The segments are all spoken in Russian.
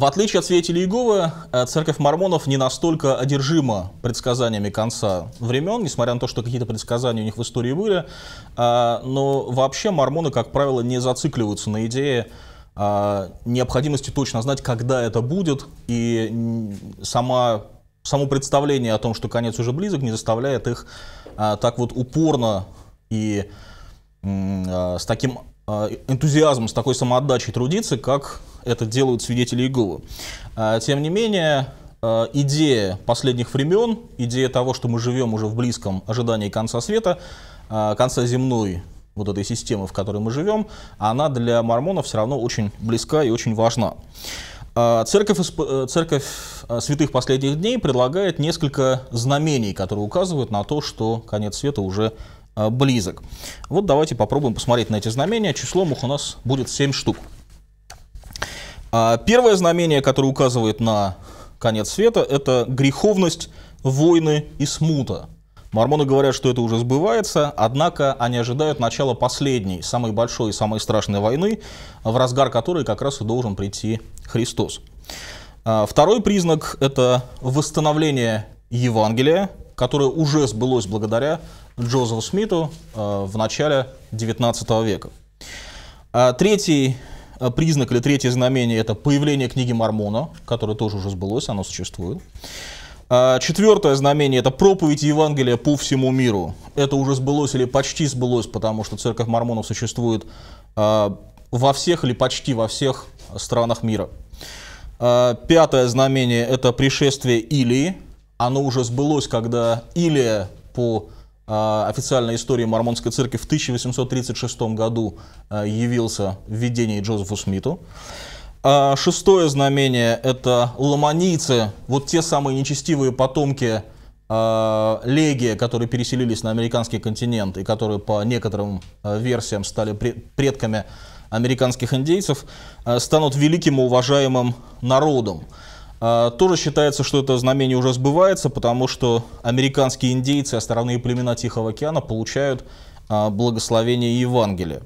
В отличие от свидетелей Иеговы, э, церковь мормонов не настолько одержима предсказаниями конца времен, несмотря на то, что какие-то предсказания у них в истории были. А, но вообще мормоны, как правило, не зацикливаются на идее а, необходимости точно знать, когда это будет, и сама, само представление о том, что конец уже близок, не заставляет их а, так вот упорно и с таким энтузиазмом, с такой самоотдачей трудиться, как это делают свидетели Иеговы. А, тем не менее, а, идея последних времен, идея того, что мы живем уже в близком ожидании конца света, а, конца земной вот этой системы, в которой мы живем, она для мормонов все равно очень близка и очень важна. Церковь, э, церковь э, святых последних дней предлагает несколько знамений, которые указывают на то, что конец света уже э, близок. Вот давайте попробуем посмотреть на эти знамения. Числом их у нас будет 7 штук. А первое знамение, которое указывает на конец света, это греховность войны и смута. Мормоны говорят, что это уже сбывается, однако они ожидают начала последней, самой большой и самой страшной войны, в разгар которой как раз и должен прийти Христос. А, второй признак – это восстановление Евангелия, которое уже сбылось благодаря Джозефу Смиту а, в начале XIX века. А, третий а, признак или третье знамение – это появление книги Мормона, которое тоже уже сбылось, оно существует. А, четвертое знамение – это проповедь Евангелия по всему миру. Это уже сбылось или почти сбылось, потому что церковь мормонов существует а, во всех или почти во всех странах мира. Пятое знамение – это пришествие Илии. Оно уже сбылось, когда Илия по а, официальной истории Мормонской церкви в 1836 году а, явился введение видении Джозефу Смиту. А, шестое знамение – это ломанийцы, вот те самые нечестивые потомки Легия, которые переселились на американский континент и которые по некоторым версиям стали предками американских индейцев, станут великим и уважаемым народом. А, тоже считается, что это знамение уже сбывается, потому что американские индейцы, островные племена Тихого океана, получают а, благословение Евангелия.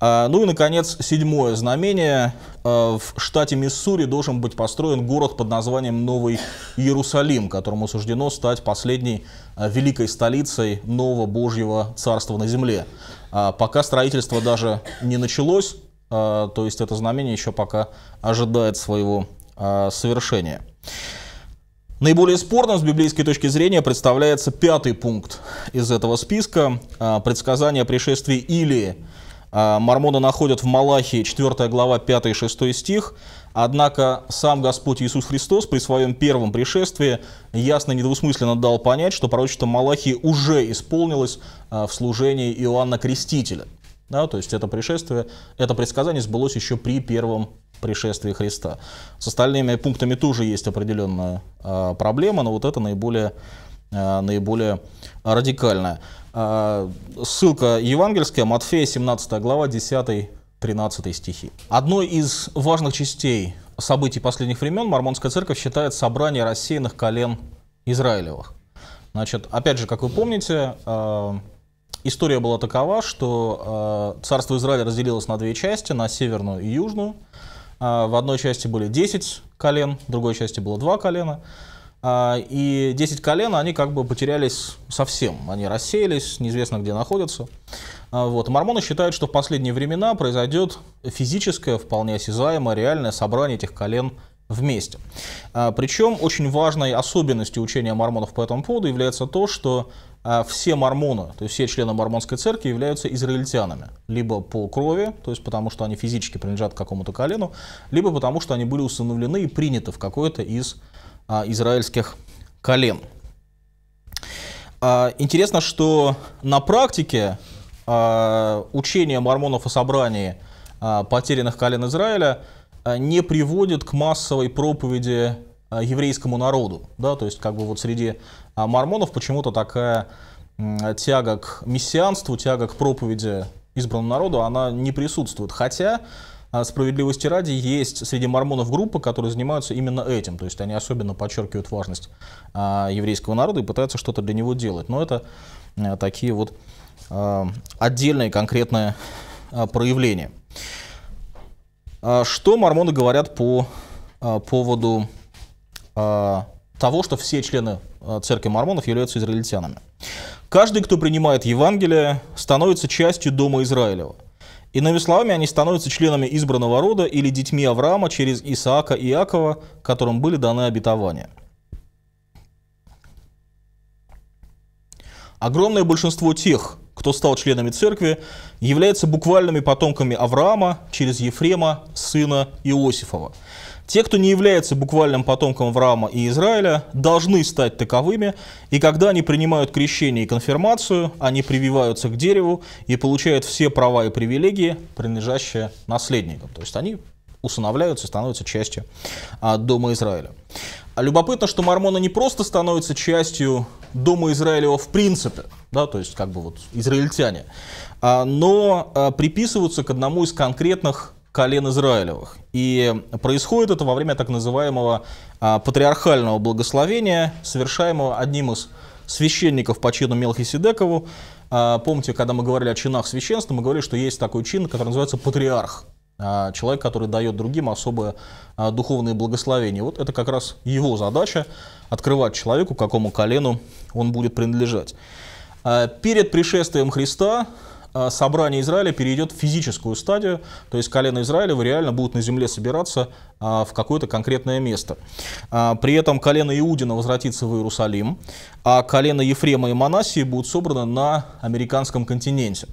А, ну и, наконец, седьмое знамение. В штате Миссури должен быть построен город под названием Новый Иерусалим, которому суждено стать последней великой столицей нового Божьего царства на земле. Пока строительство даже не началось, то есть это знамение еще пока ожидает своего а, совершения. Наиболее спорным с библейской точки зрения представляется пятый пункт из этого списка а, – предсказание пришествия Илии. А, мормоны находят в Малахии 4 глава 5-6 стих. Однако сам Господь Иисус Христос при своем первом пришествии ясно и недвусмысленно дал понять, что пророчество Малахии уже исполнилось в служении Иоанна Крестителя – да, то есть это пришествие, это предсказание сбылось еще при первом пришествии Христа. С остальными пунктами тоже есть определенная э, проблема, но вот это наиболее, э, наиболее радикальная. Э, ссылка евангельская, Матфея 17 глава 10-13 стихи. Одной из важных частей событий последних времен Мормонская церковь считает собрание рассеянных колен Израилевых. Значит, опять же, как вы помните, история была такова, что э, царство Израиля разделилось на две части, на северную и южную. Э, в одной части были 10 колен, в другой части было 2 колена. Э, и 10 колен, они как бы потерялись совсем. Они рассеялись, неизвестно где находятся. Э, вот. Мормоны считают, что в последние времена произойдет физическое, вполне осязаемое, реальное собрание этих колен вместе. Э, причем очень важной особенностью учения мормонов по этому поводу является то, что а все мормоны, то есть все члены мормонской церкви являются израильтянами. Либо по крови, то есть потому что они физически принадлежат к какому-то колену, либо потому что они были усыновлены и приняты в какое-то из а, израильских колен. А, интересно, что на практике а, учение мормонов о собрании а, потерянных колен Израиля а, не приводит к массовой проповеди Э, еврейскому народу, да, то есть как бы вот среди а, мормонов почему-то такая тяга к мессианству, тяга к проповеди избранному народу, она не присутствует. Хотя а, справедливости ради, есть среди мормонов группы, которые занимаются именно этим. То есть они особенно подчеркивают важность а, еврейского народа и пытаются что-то для него делать. Но это э, такие вот отдельные конкретные проявления. Что мормоны говорят по поводу Э, того, что все члены э, церкви мормонов являются израильтянами. Каждый, кто принимает Евангелие, становится частью Дома Израилева. Иными словами, они становятся членами избранного рода или детьми Авраама через Исаака и Иакова, которым были даны обетования. Огромное большинство тех, кто стал членами церкви, являются буквальными потомками Авраама через Ефрема, сына Иосифова. Те, кто не является буквальным потомком Авраама и Израиля, должны стать таковыми, и когда они принимают крещение и конфирмацию, они прививаются к дереву и получают все права и привилегии, принадлежащие наследникам. То есть они усыновляются и становятся частью а, Дома Израиля. А любопытно, что мормоны не просто становятся частью Дома Израилева в принципе, да, то есть как бы вот израильтяне, а, но а, приписываются к одному из конкретных колен Израилевых. И происходит это во время так называемого а, патриархального благословения, совершаемого одним из священников по чину Мелхиседекову. А, помните, когда мы говорили о чинах священства, мы говорили, что есть такой чин, который называется патриарх. А, человек, который дает другим особое духовное благословение. Вот это как раз его задача – открывать человеку, какому колену он будет принадлежать. Перед пришествием Христа а собрание Израиля перейдет в физическую стадию, то есть колено Израиля реально будут на земле собираться а, в какое-то конкретное место. А, при этом колено Иудина возвратится в Иерусалим, а колено Ефрема и Манасии будут собраны на американском континенте.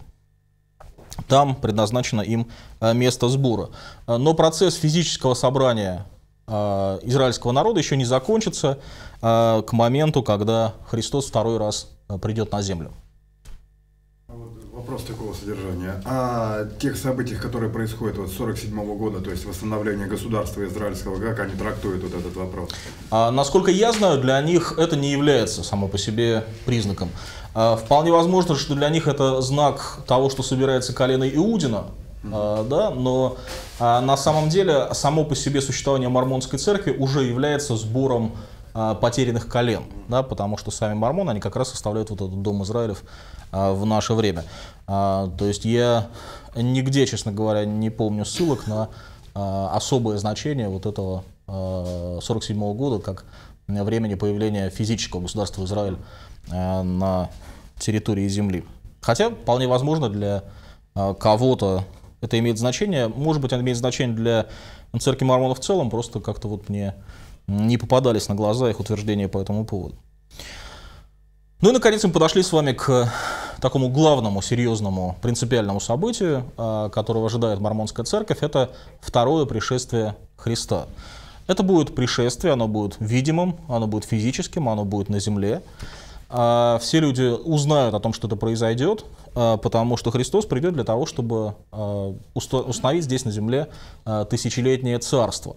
Там предназначено им место сбора. Но процесс физического собрания израильского народа еще не закончится к моменту, когда Христос второй раз придет на землю вопрос такого содержания. О тех событиях, которые происходят вот с 1947 года, то есть восстановление государства израильского, как они трактуют вот этот вопрос? А, насколько я знаю, для них это не является само по себе признаком. А, вполне возможно, что для них это знак того, что собирается колено Иудина, а, да, но а, на самом деле само по себе существование Мормонской церкви уже является сбором а, потерянных колен, да, потому что сами мормоны, они как раз составляют вот этот дом Израилев а, в наше время. А, то есть я нигде, честно говоря, не помню ссылок на особое значение вот этого 47 -го года как времени появления физического государства Израиль на территории Земли. Хотя, вполне возможно, для кого-то это имеет значение. Может быть, это имеет значение для церкви Мормона в целом, просто как-то вот Мне не попадались на глаза их утверждения по этому поводу. Ну и, наконец, мы подошли с вами к э, такому главному, серьезному, принципиальному событию, э, которого ожидает Мормонская церковь, это второе пришествие Христа. Это будет пришествие, оно будет видимым, оно будет физическим, оно будет на земле. А, все люди узнают о том, что это произойдет, э, потому что Христос придет для того, чтобы установить здесь на земле тысячелетнее царство.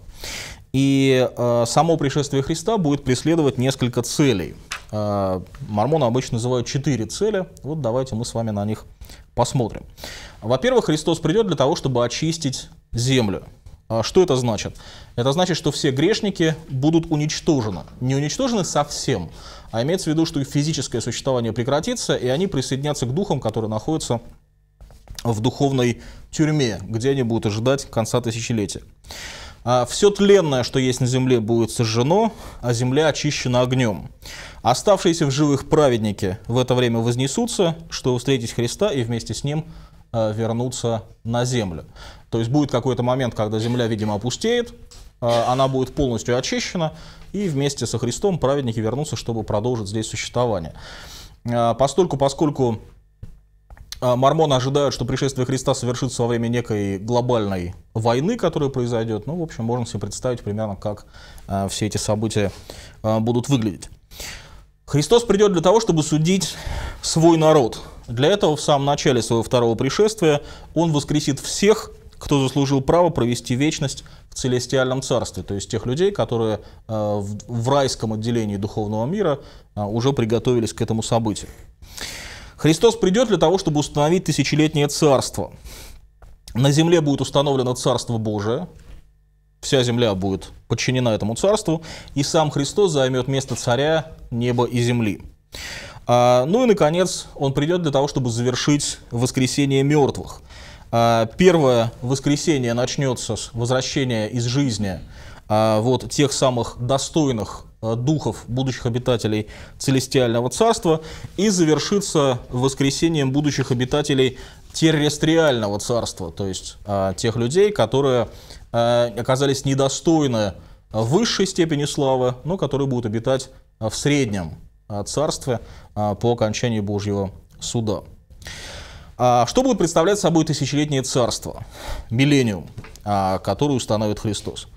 И э, само пришествие Христа будет преследовать несколько целей. Э, мормоны обычно называют четыре цели. Вот давайте мы с вами на них посмотрим. Во-первых, Христос придет для того, чтобы очистить землю. А что это значит? Это значит, что все грешники будут уничтожены. Не уничтожены совсем, а имеется в виду, что их физическое существование прекратится, и они присоединятся к духам, которые находятся в духовной тюрьме, где они будут ожидать конца тысячелетия а все тленное, что есть на земле, будет сожжено, а земля очищена огнем. Оставшиеся в живых праведники в это время вознесутся, чтобы встретить Христа и вместе с Ним а, вернуться на землю. То есть будет какой-то момент, когда земля, видимо, опустеет, а, она будет полностью очищена, и вместе со Христом праведники вернутся, чтобы продолжить здесь существование. А, постольку, поскольку а, мормоны ожидают, что пришествие Христа совершится во время некой глобальной войны, которая произойдет. Ну, в общем, можно себе представить примерно, как а, все эти события а, будут выглядеть. Христос придет для того, чтобы судить свой народ. Для этого в самом начале своего второго пришествия он воскресит всех, кто заслужил право провести вечность в целестиальном царстве, то есть тех людей, которые в райском отделении духовного мира уже приготовились к этому событию. Христос придет для того, чтобы установить тысячелетнее царство. На земле будет установлено Царство Божие, вся земля будет подчинена этому царству, и сам Христос займет место царя неба и земли. А, ну и, наконец, он придет для того, чтобы завершить воскресение мертвых. А, первое воскресение начнется с возвращения из жизни а, вот тех самых достойных Э, духов будущих обитателей Целестиального царства и завершится воскресением будущих обитателей террестриального царства, то есть э, тех людей, которые э, оказались недостойны высшей степени славы, но которые будут обитать в среднем царстве по окончании Божьего суда. А, что будет представлять собой тысячелетнее царство, миллениум, а, который установит Христос?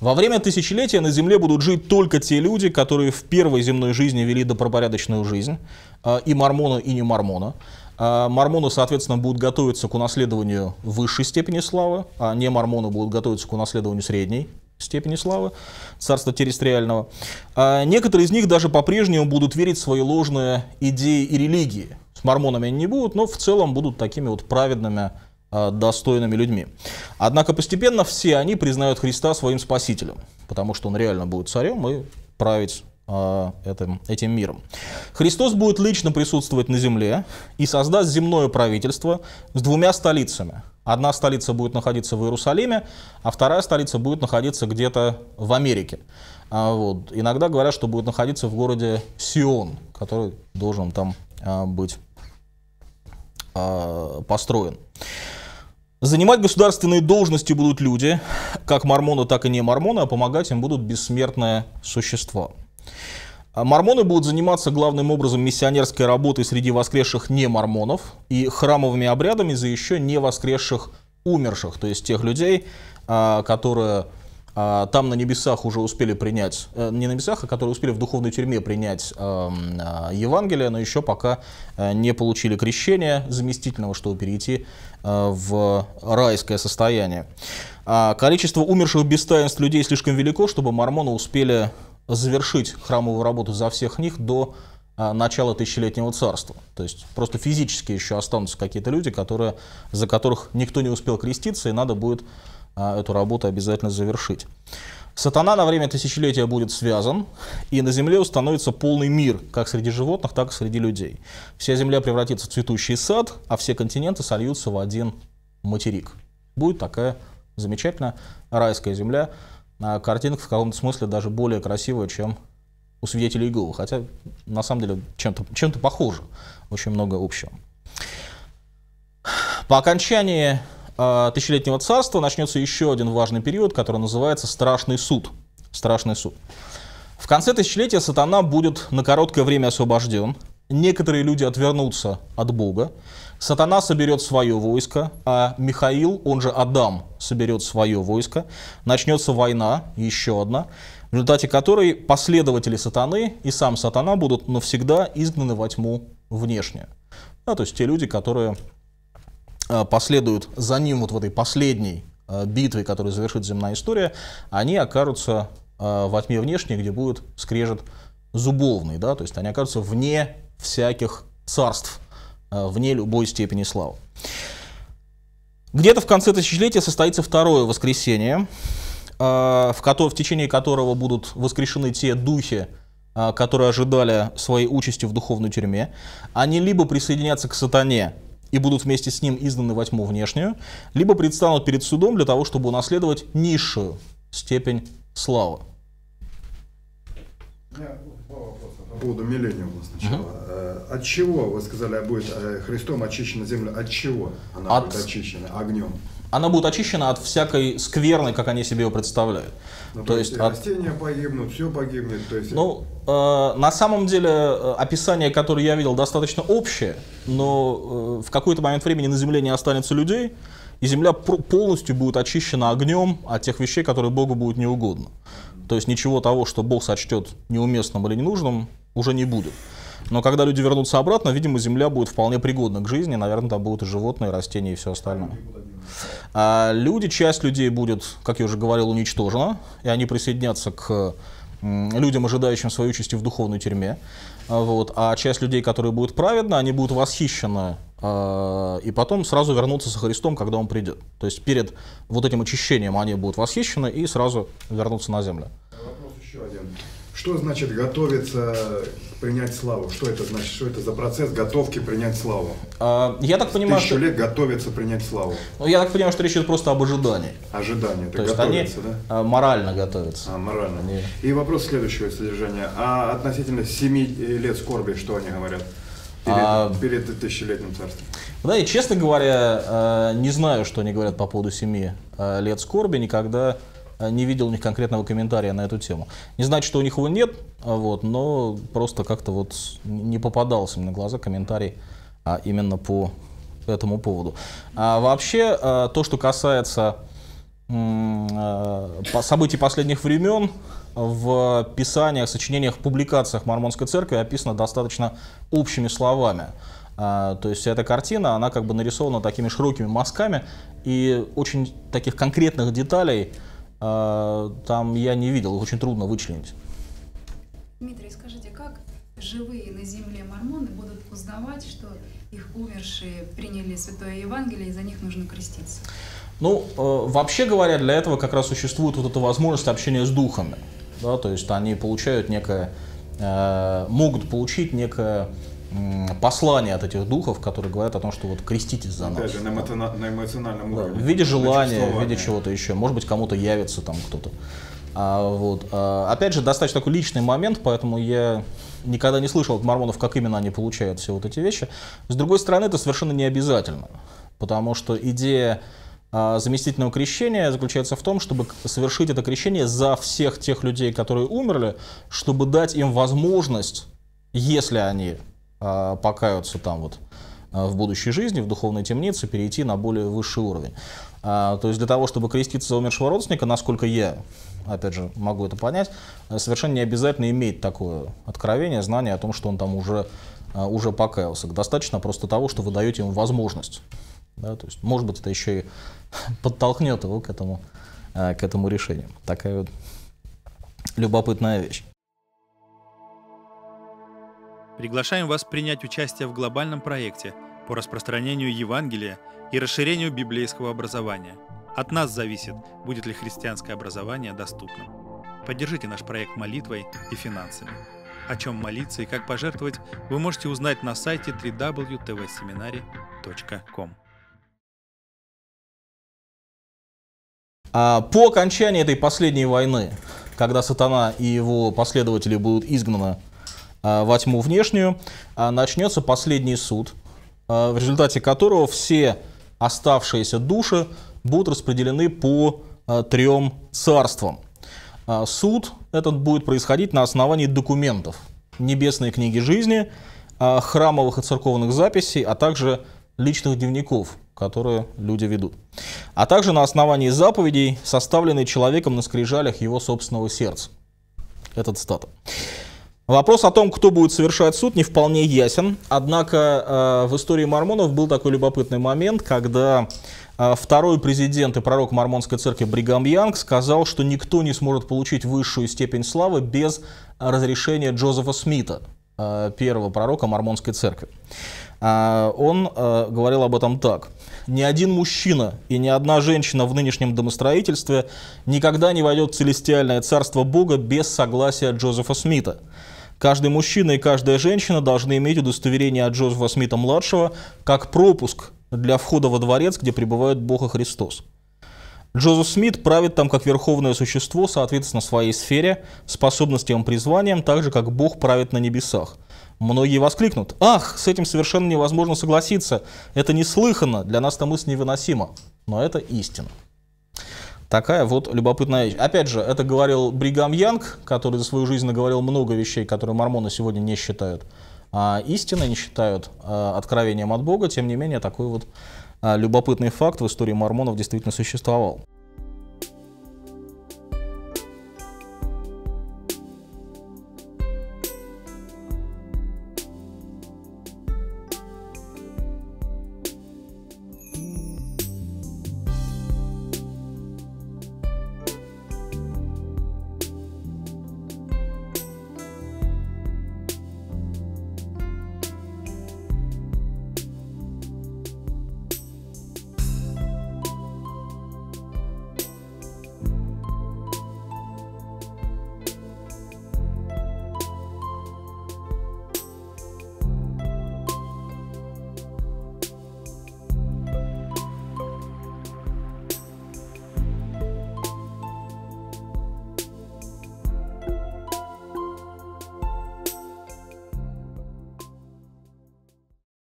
Во время тысячелетия на Земле будут жить только те люди, которые в первой земной жизни вели добропорядочную жизнь, а, и мормона, и не мормона. Мормоны, соответственно, будут готовиться к унаследованию высшей степени славы, а не мормоны будут готовиться к унаследованию средней степени славы царства территориального. А, некоторые из них даже по-прежнему будут верить в свои ложные идеи и религии. С мормонами они не будут, но в целом будут такими вот праведными Э, достойными людьми. Однако постепенно все они признают Христа своим спасителем, потому что он реально будет царем и править э, этим, этим миром. Христос будет лично присутствовать на земле и создаст земное правительство с двумя столицами. Одна столица будет находиться в Иерусалиме, а вторая столица будет находиться где-то в Америке. А, вот. Иногда говорят, что будет находиться в городе Сион, который должен там а, быть а, построен. Занимать государственные должности будут люди, как мормоны, так и не мормоны, а помогать им будут бессмертные существа. А мормоны будут заниматься главным образом миссионерской работой среди воскресших не мормонов и храмовыми обрядами за еще не воскресших умерших, то есть тех людей, а, которые а, там на небесах уже успели принять, э, не на небесах, а которые успели в духовной тюрьме принять эм, э, Евангелие, но еще пока э, не получили крещения заместительного, чтобы перейти в райское состояние. А, количество умерших без таинств людей слишком велико, чтобы мормоны успели завершить храмовую работу за всех них до начала тысячелетнего царства. То есть просто физически еще останутся какие-то люди, которые, за которых никто не успел креститься, и надо будет а эту работу обязательно завершить. Сатана на время тысячелетия будет связан, и на Земле установится полный мир, как среди животных, так и среди людей. Вся Земля превратится в цветущий сад, а все континенты сольются в один материк. Будет такая замечательная райская Земля. картинка в каком-то смысле даже более красивая, чем у свидетелей Иеговы, хотя на самом деле чем-то чем, похоже, очень много общего. По окончании Э, тысячелетнего царства начнется еще один важный период, который называется Страшный суд. Страшный суд. В конце тысячелетия сатана будет на короткое время освобожден. Некоторые люди отвернутся от Бога. Сатана соберет свое войско, а Михаил, он же Адам, соберет свое войско. Начнется война, еще одна, в результате которой последователи сатаны и сам сатана будут навсегда изгнаны во тьму внешне. Да, то есть те люди, которые Э, последуют за ним вот в этой последней э, битве, которая завершит земная история, они окажутся э, во тьме внешней, где будет скрежет зубовный, да, то есть они окажутся вне всяких царств, вне любой степени славы. Где-то в конце тысячелетия состоится второе воскресение, в, в течение которого будут воскрешены те духи, которые ожидали своей участи в духовной тюрьме. Они либо присоединятся к сатане, и будут вместе с ним изданы во тьму внешнюю, либо предстанут перед судом для того, чтобы унаследовать низшую степень славы. По поводу милления у вас сначала. Угу. От чего, вы сказали, будет э, Христом очищена земля? От чего она от... будет очищена? Огнем она будет очищена от всякой скверной, как они себе ее представляют. Ну, то, есть, есть от... растения погибнут, все погибнет. То есть... Ну, э, на самом деле э, описание, которое я видел, достаточно общее, но э, в какой-то момент времени на Земле не останется людей, и Земля полностью будет очищена огнем от тех вещей, которые Богу будет неугодно. То есть ничего того, что Бог сочтет неуместным или ненужным, уже не будет. Но когда люди вернутся обратно, видимо, Земля будет вполне пригодна к жизни, наверное, там будут и животные, и растения и все остальное. А люди, часть людей будет, как я уже говорил, уничтожена, и они присоединятся к людям, ожидающим своей участи в духовной тюрьме. А вот. А часть людей, которые будут праведны, они будут восхищены а, и потом сразу вернуться со Христом, когда он придет. То есть перед вот этим очищением они будут восхищены и сразу вернуться на землю. А вопрос еще один. Что значит готовиться принять славу? Что это значит? Что это за процесс готовки принять славу? А, я так понимаю, что... лет готовится принять славу. Ну, я так понимаю, что речь идет просто об ожидании. Ожидание. Это То есть они да? А, морально готовятся. А, морально. Они... И вопрос следующего содержания. А относительно семи лет скорби, что они говорят? Перед, а... перед тысячелетним царством. Да, и честно говоря, а, не знаю, что они говорят по поводу семи а, лет скорби. Никогда Э, не видел у них конкретного комментария на эту тему. Не значит, что у них его нет, а вот, но просто как-то вот не попадался мне на глаза комментарий а именно по этому поводу. А вообще, э, то, что касается э, событий последних времен, в писаниях, сочинениях, публикациях Мормонской церкви описано достаточно общими словами. А, то есть эта картина, она как бы нарисована такими широкими мазками и очень таких конкретных деталей а, там я не видел, их очень трудно вычленить. Дмитрий, скажите, как живые на земле мормоны будут узнавать, что их умершие приняли Святое Евангелие, и за них нужно креститься? Ну, э, вообще говоря, для этого как раз существует вот эта возможность общения с духами. Да, то есть они получают некое, э, могут получить некое Послание от этих духов, которые говорят о том, что вот креститесь за нас. Даже на, эмоциона, на эмоциональном уровне. Да, в виде желания, в виде чего-то еще. Может быть, кому-то явится там кто-то. А, вот. а, опять же, достаточно такой личный момент, поэтому я никогда не слышал от мормонов, как именно они получают все вот эти вещи. С другой стороны, это совершенно не обязательно, потому что идея а, заместительного крещения заключается в том, чтобы совершить это крещение за всех тех людей, которые умерли, чтобы дать им возможность, если они а, покаются там вот а, в будущей жизни, в духовной темнице, перейти на более высший уровень. А, то есть для того, чтобы креститься за умершего родственника, насколько я, опять же, могу это понять, э, совершенно не обязательно иметь такое откровение, знание о том, что он там уже, уже покаялся. Достаточно просто того, что вы даете ему возможность. Да? То есть, может быть, это еще и подтолкнет его к этому, к этому решению. Такая вот любопытная вещь приглашаем вас принять участие в глобальном проекте по распространению Евангелия и расширению библейского образования. От нас зависит, будет ли христианское образование доступным. Поддержите наш проект молитвой и финансами. О чем молиться и как пожертвовать, вы можете узнать на сайте www.tvseminary.com. А, по окончании этой последней войны, когда сатана и его последователи будут изгнаны а, во тьму внешнюю, а, начнется последний суд, а, в результате которого все оставшиеся души будут распределены по трем царствам. Суд этот будет происходить на основании документов Небесной книги жизни, храмовых и церковных записей, а также личных дневников, которые люди ведут. А также на основании заповедей, составленной человеком на скрижалях его собственного сердца. Этот статус. Вопрос о том, кто будет совершать суд, не вполне ясен. Однако э, в истории мормонов был такой любопытный момент, когда э, второй президент и пророк мормонской церкви Бригам Янг сказал, что никто не сможет получить высшую степень славы без разрешения Джозефа Смита, э, первого пророка мормонской церкви. Он говорил об этом так. «Ни один мужчина и ни одна женщина в нынешнем домостроительстве никогда не войдет в целестиальное царство Бога без согласия Джозефа Смита». Каждый мужчина и каждая женщина должны иметь удостоверение от Джозефа Смита-младшего как пропуск для входа во дворец, где пребывает Бог и Христос. Джозеф Смит правит там как верховное существо, соответственно, своей сфере, способностям и призваниям, так же, как Бог правит на небесах. Многие воскликнут, ах, с этим совершенно невозможно согласиться, это неслыханно, для нас эта мысль невыносима, но это истина. Такая вот любопытная вещь. Опять же, это говорил Бригам Янг, который за свою жизнь наговорил много вещей, которые мормоны сегодня не считают а, истиной, не считают а, откровением от Бога. Тем не менее, такой вот а, любопытный факт в истории мормонов действительно существовал.